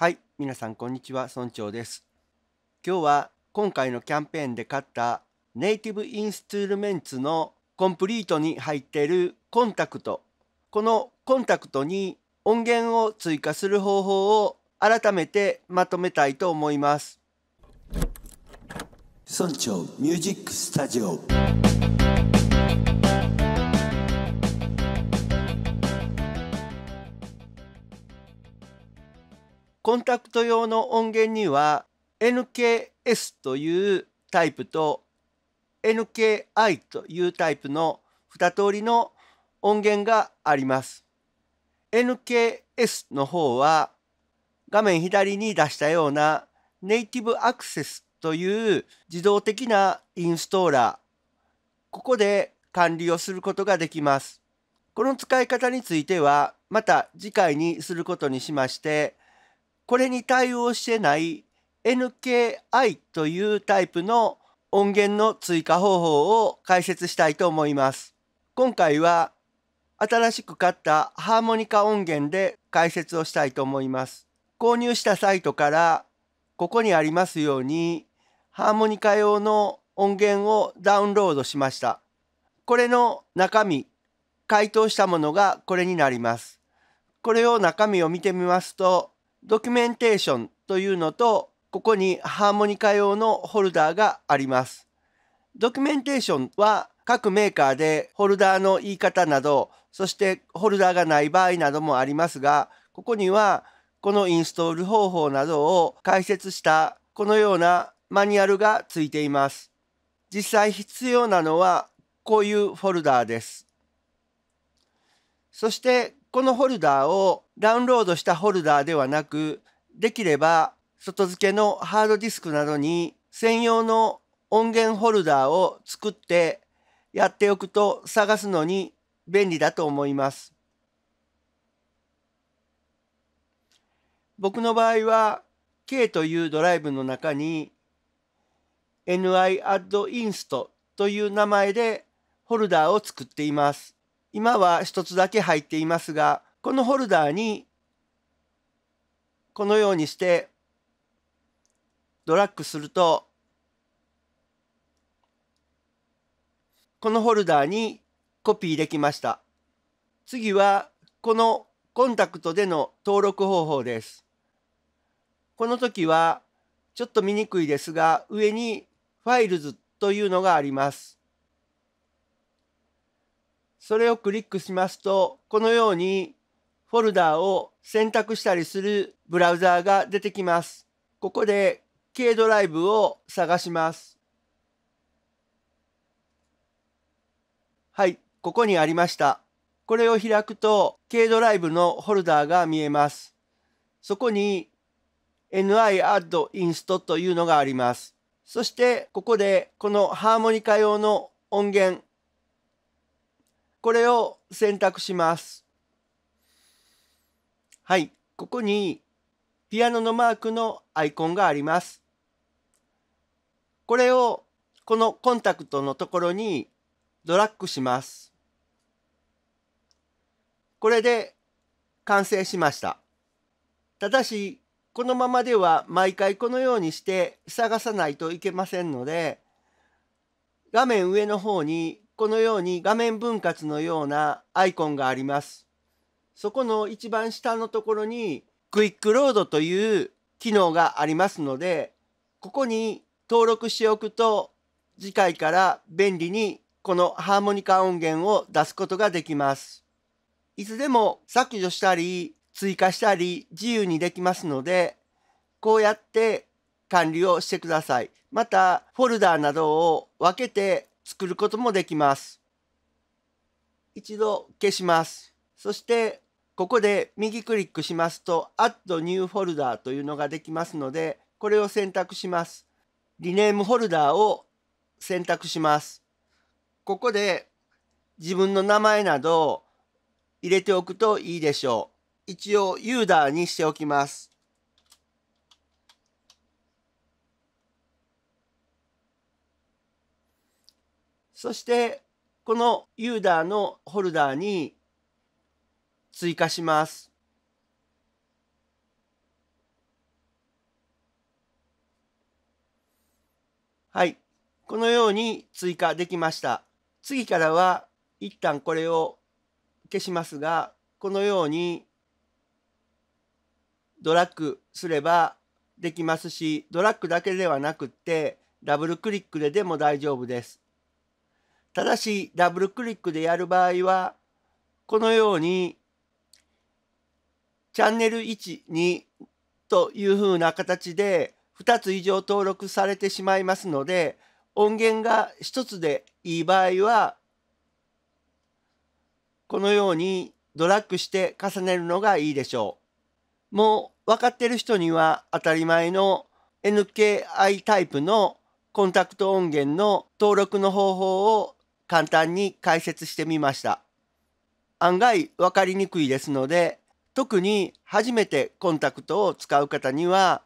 はい、皆さんこんにちは、村長です。今日は今回のキャンペーンで買ったネイティブインストゥルメンツのコンプリートに入っているコンタクト。このコンタクトに音源を追加する方法を改めてまとめたいと思います。村長ミュージックスタジオコンタクト用の音源には NKS というタイプと NKI というタイプの2通りの音源があります。NKS の方は画面左に出したようなネイティブアクセスという自動的なインストーラー。ここで管理をすることができます。この使い方についてはまた次回にすることにしましてこれに対応してない NKI というタイプの音源の追加方法を解説したいと思います。今回は新しく買ったハーモニカ音源で解説をしたいと思います。購入したサイトからここにありますようにハーモニカ用の音源をダウンロードしました。これの中身、回答したものがこれになります。これを中身を見てみますとドキュメンテーションというのと、ここにハーモニカ用のホルダーがあります。ドキュメンテーションは各メーカーでホルダーの言い方など、そしてホルダーがない場合などもありますが、ここにはこのインストール方法などを解説したこのようなマニュアルがついています。実際必要なのはこういうフォルダーです。そしてこのホルダーをダウンロードしたホルダーではなく、できれば外付けのハードディスクなどに専用の音源ホルダーを作ってやっておくと探すのに便利だと思います。僕の場合は K というドライブの中に niadinst という名前でホルダーを作っています。今は一つだけ入っていますが、このホルダーにこのようにしてドラッグするとこのホルダーにコピーできました。次はこのコンタクトでの登録方法です。この時はちょっと見にくいですが上にファイルズというのがあります。それをクリックしますと、このようにフォルダを選択したりするブラウザーが出てきます。ここで K ドライブを探します。はい、ここにありました。これを開くと K ドライブのフォルダーが見えます。そこに niaddinst というのがあります。そしてここでこのハーモニカ用の音源これを選択します。はい、ここにピアノのマークのアイコンがあります。これをこのコンタクトのところにドラッグします。これで完成しました。ただし、このままでは毎回このようにして探さないといけませんので、画面上の方にこのように画面分割のようなアイコンがあります。そこの一番下のところにクイックロードという機能がありますので、ここに登録しておくと次回から便利にこのハーモニカ音源を出すことができます。いつでも削除したり追加したり自由にできますので、こうやって管理をしてください。また、フォルダーなどを分けて作ることもできます。一度消します。そしてここで右クリックしますと Add New Folder というのができますのでこれを選択します。リネームフォルダーを選択します。ここで自分の名前などを入れておくといいでしょう。一応ユーダーにしておきます。そしてこのユーダーのホルダーに追加します。はい。このように追加できました。次からは一旦これを消しますが、このようにドラッグすればできますし、ドラッグだけではなくってダブルクリックででも大丈夫です。ただしダブルクリックでやる場合はこのようにチャンネル1、2というふうな形で2つ以上登録されてしまいますので音源が1つでいい場合はこのようにドラッグして重ねるのがいいでしょう。もう分かってる人には当たり前の NKI タイプのコンタクト音源の登録の方法を簡単に解説してみました。案外分かりにくいですので、特に初めてコンタクトを使う方には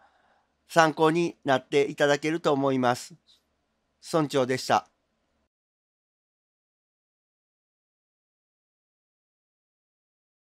参考になっていただけると思います。村長でした。